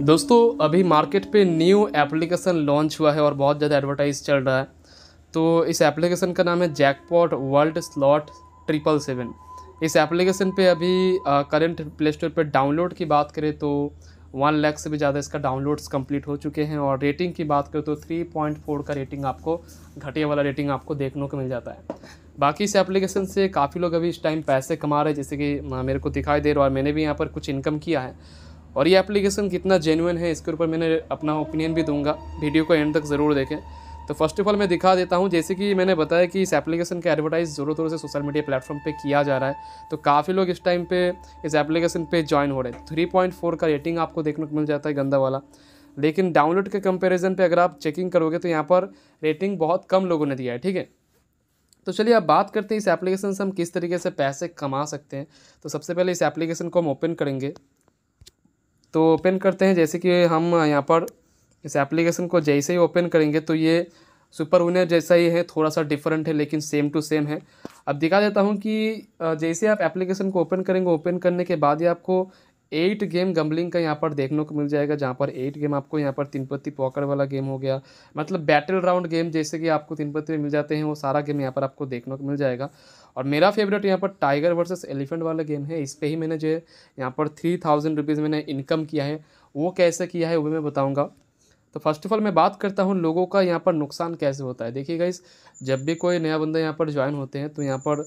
दोस्तों अभी मार्केट पे न्यू एप्लीकेशन लॉन्च हुआ है और बहुत ज़्यादा एडवर्टाइज चल रहा है तो इस एप्लीकेशन का नाम है jackpot world slot triple seven इस एप्लीकेशन पे अभी करंट प्ले स्टोर पर डाउनलोड की बात करें तो वन लाख से भी ज़्यादा इसका डाउनलोड्स कंप्लीट हो चुके हैं और रेटिंग की बात करें तो थ्री पॉइंट फोर का रेटिंग आपको घटिया वाला रेटिंग आपको देखने को मिल जाता है बाकी इस एप्लीकेशन से काफ़ी लोग अभी इस टाइम पैसे कमा रहे हैं जैसे कि मेरे को दिखाई दे रहा है और मैंने भी यहाँ पर कुछ इनकम किया है और ये एप्लीकेशन कितना जेनुअन है इसके ऊपर मैंने अपना ओपिनियन भी दूंगा वीडियो को एंड तक ज़रूर देखें तो फर्स्ट ऑफ ऑल मैं दिखा देता हूँ जैसे कि मैंने बताया कि इस एप्लीकेशन का एडवर्टाइज़ ज़ोरों तौर से सोशल मीडिया प्लेटफॉर्म पे किया जा रहा है तो काफ़ी लोग इस टाइम पे इस एप्लीकेशन पे ज्वाइन हो रहे हैं थ्री पॉइंट फोर का रेटिंग आपको देखने को मिल जाता है गंदा वाला लेकिन डाउनलोड के कंपेरिजन पर अगर आप चेकिंग करोगे तो यहाँ पर रेटिंग बहुत कम लोगों ने दिया है ठीक है तो चलिए अब बात करते हैं इस एप्लीकेशन से हम किस तरीके से पैसे कमा सकते हैं तो सबसे पहले इस एप्लीकेशन को हम ओपन करेंगे तो ओपन करते हैं जैसे कि हम यहाँ पर इस एप्लीकेशन को जैसे ही ओपन करेंगे तो ये सुपर विनर जैसा ही है थोड़ा सा डिफरेंट है लेकिन सेम टू सेम है अब दिखा देता हूँ कि जैसे आप एप्लीकेशन को ओपन करेंगे ओपन करने के बाद ही आपको एट गेम गम्बलिंग का यहाँ पर देखने को मिल जाएगा जहाँ पर एट गेम आपको यहाँ पर तीन पत्ती पॉकर वाला गेम हो गया मतलब बैटल राउंड गेम जैसे कि आपको तीन पत्ती में मिल जाते हैं वो सारा गेम यहाँ पर आपको देखने को मिल जाएगा और मेरा फेवरेट यहाँ पर टाइगर वर्सेस एलिफेंट वाला गेम है इस पर ही मैंने जो है यहाँ पर थ्री थाउजेंड रुपीज़ मैंने इनकम किया है वो कैसे किया है वो भी मैं बताऊँगा तो फर्स्ट ऑफ ऑल मैं बात करता हूँ लोगों का यहाँ पर नुकसान कैसे होता है देखिएगा इस जब भी कोई नया बंदा यहाँ पर ज्वाइन होते हैं तो यहाँ पर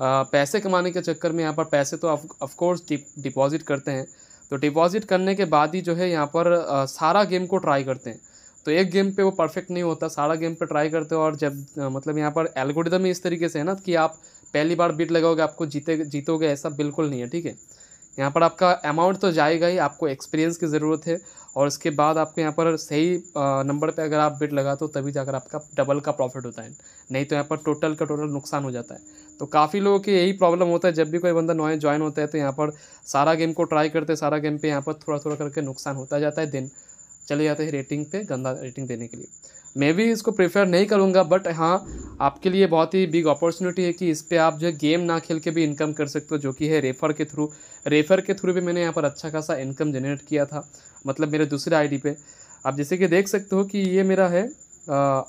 पैसे कमाने के चक्कर में यहाँ पर पैसे तो ऑफकोर्स डिपॉजिट करते हैं तो डिपॉजिट करने के बाद ही जो है यहाँ पर आ, सारा गेम को ट्राई करते हैं तो एक गेम पे वो परफेक्ट नहीं होता सारा गेम पे ट्राई करते हो और जब आ, मतलब यहाँ पर एल्गोरिदम ही इस तरीके से है ना कि आप पहली बार बिट लगाओगे आपको जीते जीतोगे ऐसा बिल्कुल नहीं है ठीक है यहाँ पर आपका अमाउंट तो जाएगा ही आपको एक्सपीरियंस की ज़रूरत है और उसके बाद आपको यहाँ पर सही नंबर पे अगर आप बिट लगाते हो तभी जाकर आपका डबल का प्रॉफिट होता है नहीं तो यहाँ पर टोटल का टोटल नुकसान हो जाता है तो काफ़ी लोगों के यही प्रॉब्लम होता है जब भी कोई बंदा नॉए ज्वाइन होता है तो यहाँ पर सारा गेम को ट्राई करते सारा गेम पर यहाँ पर थोड़ा थोड़ा करके नुकसान होता जाता है दिन चले जाते हैं रेटिंग पे गंदा रेटिंग देने के लिए मैं भी इसको प्रेफर नहीं करूँगा बट हाँ आपके लिए बहुत ही बिग अपॉर्चुनिटी है कि इस पर आप जो है गेम ना खेल के भी इनकम कर सकते हो जो कि है रेफर के थ्रू रेफर के थ्रू भी मैंने यहाँ पर अच्छा खासा इनकम जनरेट किया था मतलब मेरे दूसरे आईडी पे आप जैसे कि देख सकते हो कि ये मेरा है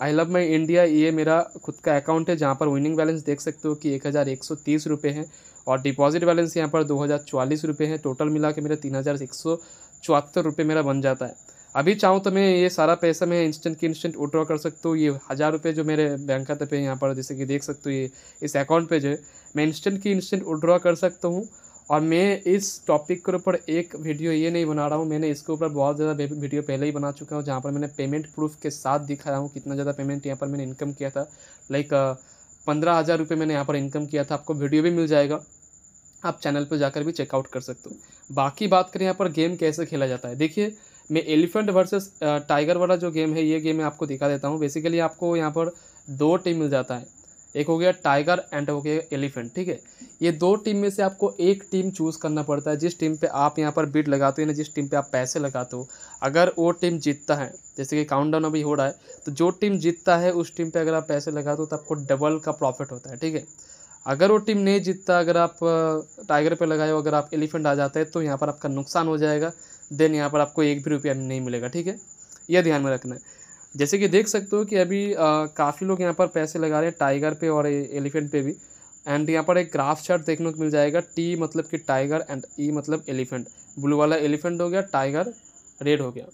आई लव माई इंडिया ये मेरा खुद का अकाउंट है जहाँ पर विनिंग बैलेंस देख सकते हो कि एक हज़ार एक सौ तीस रुपये है और डिपॉजिट बैलेंस यहाँ पर दो हज़ार चवालीस रुपये हैं टोटल मिला के मेरा तीन हज़ार एक सौ चौहत्तर रुपये मेरा बन जाता है अभी चाहूँ तो मैं ये सारा पैसा मैं इंस्टेंट की इंस्टेंट विड्रॉ कर सकता हूँ ये हज़ार रुपये जो मेरे बैंक खाते पे यहाँ पर जैसे कि देख सकते हो ये इस अकाउंट पे जो है मैं इंस्टेंट की इंस्टेंट विड्रॉ कर सकता हूँ और मैं इस टॉपिक के ऊपर एक वीडियो ये नहीं बना रहा हूँ मैंने इसके ऊपर बहुत ज़्यादा वीडियो पहले ही बना चुका हूँ जहाँ पर मैंने पेमेंट प्रूफ के साथ दिखाया हूँ कितना ज़्यादा पेमेंट यहाँ पर मैंने इनकम किया था लाइक पंद्रह हज़ार रुपये मैंने यहाँ पर इनकम किया था आपको वीडियो भी मिल जाएगा आप चैनल पर जाकर भी चेकआउट कर सकते हो बाकी बात करें यहाँ पर गेम कैसे खेला जाता है देखिए मैं एलिफेंट वर्सेस टाइगर वाला जो गेम है ये गेम मैं आपको दिखा देता हूँ बेसिकली आपको यहाँ पर दो टीम मिल जाता है एक हो गया टाइगर एंड हो गया एलिफेंट ठीक है ये दो टीम में से आपको एक टीम चूज़ करना पड़ता है जिस टीम पे आप यहाँ पर बिट लगाते हो ना जिस टीम पे आप पैसे लगाते हो अगर वो टीम जीतता है जैसे कि काउंटडाउन अभी हो रहा है तो जो टीम जीतता है उस टीम पे अगर आप पैसे लगाते हो तो आपको डबल का प्रॉफिट होता है ठीक है अगर वो टीम नहीं जीतता अगर आप टाइगर पर लगाए हो अगर आप एलिफेंट आ जाते हैं तो यहाँ पर आपका नुकसान हो जाएगा देन यहाँ पर आपको एक भी रुपया नहीं मिलेगा ठीक है यह ध्यान में रखना है जैसे कि देख सकते हो कि अभी काफ़ी लोग यहाँ पर पैसे लगा रहे हैं टाइगर पे और एलिफेंट पे भी एंड यहाँ पर एक ग्राफ चार्ट देखने को मिल जाएगा टी मतलब कि टाइगर एंड ई मतलब एलिफेंट ब्लू वाला एलिफेंट हो गया टाइगर रेड हो गया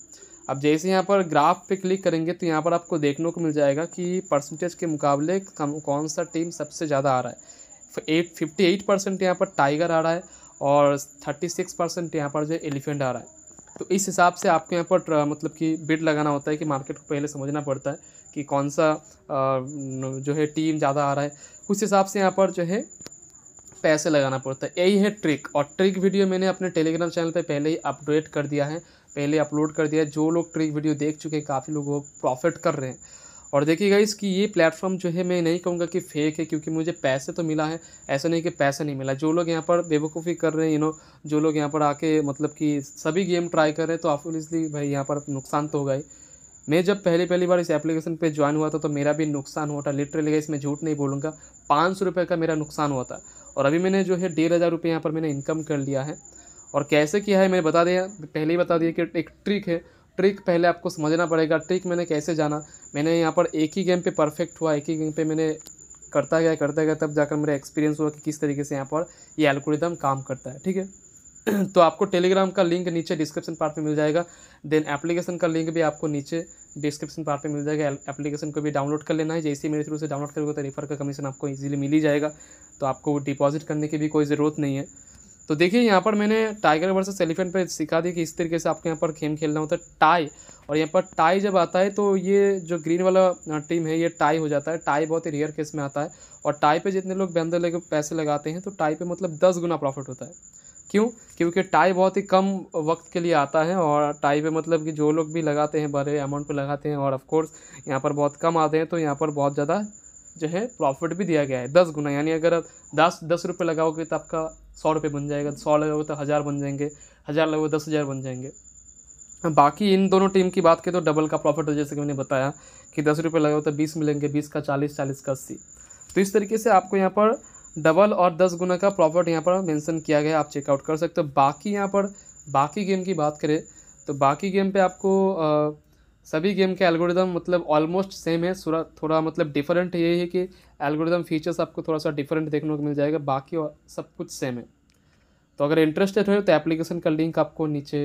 अब जैसे यहाँ पर ग्राफ पे क्लिक करेंगे तो यहाँ पर आपको देखने को मिल जाएगा कि परसेंटेज के मुकाबले कौन सा टीम सबसे ज़्यादा आ रहा है एट फिफ्टी एट परसेंट यहाँ पर टाइगर आ रहा है और थर्टी सिक्स परसेंट यहाँ पर जो एलिफेंट आ रहा है तो इस हिसाब से आपके यहाँ पर मतलब कि बिड लगाना होता है कि मार्केट को पहले समझना पड़ता है कि कौन सा जो है टीम ज़्यादा आ रहा है उस हिसाब से यहाँ पर जो है पैसे लगाना पड़ता है यही है ट्रिक और ट्रिक वीडियो मैंने अपने टेलीग्राम चैनल पे पहले ही अपडेट कर दिया है पहले अपलोड कर दिया है जो लोग ट्रिक वीडियो देख चुके हैं काफ़ी लोग वो प्रॉफिट कर रहे हैं और देखिएगा इसकी ये प्लेटफॉर्म जो है मैं नहीं कहूँगा कि फेक है क्योंकि मुझे पैसे तो मिला है ऐसा नहीं कि पैसा नहीं मिला जो लोग यहाँ पर बेवकूफ़ी कर रहे हैं यू नो जो लोग यहाँ पर आके मतलब कि सभी गेम ट्राई कर रहे हैं तो ऑफिसली भाई यहाँ पर नुकसान तो होगा ही मैं जब पहली पहली बार इस एप्लीकेशन पे ज्वाइन हुआ था तो मेरा भी नुकसान हुआ था लिटरली गाइस मैं झूठ नहीं बोलूँगा पाँच सौ रुपये का मेरा नुकसान हुआ था और अभी मैंने जो है डेढ़ हज़ार रुपये यहाँ पर मैंने इनकम कर लिया है और कैसे किया है मैंने बता दिया पहले ही बता दिया कि एक ट्रिक है ट्रिक पहले आपको समझना पड़ेगा ट्रिक मैंने कैसे जाना मैंने यहाँ पर एक ही गेम पे परफेक्ट हुआ एक ही गेम पे मैंने करता गया करता गया तब जाकर मेरा एक्सपीरियंस हुआ कि किस तरीके से यहाँ पर ये एल्कोरिदम काम करता है ठीक है तो आपको टेलीग्राम का लिंक नीचे डिस्क्रिप्शन पार्ट में मिल जाएगा देन एप्लीकेशन का लिंक भी आपको नीचे डिस्क्रिप्शन पार्ट पे मिल जाएगा एप्लीकेशन को भी डाउनलोड कर लेना है जैसे मेरे थ्रू से डाउनलोड करोगे तो रिफ़र का कमीशन आपको ईजिली मिल ही जाएगा तो आपको डिपॉजिट करने की भी कोई ज़रूरत नहीं है तो देखिए यहाँ पर मैंने टाइगर वर्सेस एलिफेंट पे सिखा दी कि इस तरीके से आपको यहाँ पर खेम खेलना होता है टाई और यहाँ पर टाई जब आता है तो ये जो ग्रीन वाला टीम है ये टाई हो जाता है टाई बहुत ही रेयर केस में आता है और टाई पे जितने लोग बंदे लेकर पैसे लगाते हैं तो टाई पे मतलब दस गुना प्रॉफिट होता है क्यों क्योंकि टाई बहुत ही कम वक्त के लिए आता है और टाई पे मतलब कि जो लोग भी लगाते हैं बड़े अमाउंट पे लगाते हैं और ऑफ़ कोर्स यहाँ पर बहुत कम आते हैं तो यहाँ पर बहुत ज़्यादा जो है प्रॉफिट भी दिया गया है दस गुना यानी अगर आप दस दस रुपये लगाओगे तो आपका सौ रुपये बन जाएगा सौ लगाओगे तो हज़ार बन जाएंगे हज़ार लगाओगे तो दस हज़ार बन जाएंगे बाकी इन दोनों टीम की बात करें तो डबल का प्रॉफिट हो जैसे कि मैंने बताया कि दस रुपये लगाओ तो बीस मिलेंगे बीस का चालीस चालीस का अस्सी तो इस तरीके से आपको यहाँ पर डबल और दस गुना का प्रॉफिट यहाँ पर मेंशन किया गया आप चेकआउट कर सकते हो बाकी यहाँ पर बाकी गेम की बात करें तो बाकी गेम पे आपको सभी गेम के एल्गोरिदम मतलब ऑलमोस्ट सेम है थोड़ा थोड़ा मतलब डिफरेंट यही है कि एल्गोरिदम फीचर्स आपको थोड़ा सा डिफरेंट देखने को मिल जाएगा बाकी सब कुछ सेम है तो अगर इंटरेस्टेड हो तो एप्लीकेशन का लिंक आपको नीचे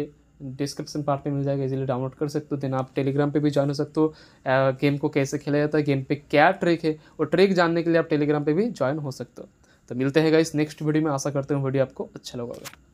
डिस्क्रिप्शन पार्ट में मिल जाएगा इजीली डाउनलोड कर सकते हो देन आप टेलीग्राम पे भी ज्वाइन हो सकते हो गेम को कैसे खेला जाता है गेम पे क्या ट्रिक है और ट्रिक जानने के लिए आप टेलीग्राम पे भी ज्वाइन हो सकते हो तो मिलते हैं गाइस नेक्स्ट वीडियो में आशा करते हैं वीडियो आपको अच्छा लगा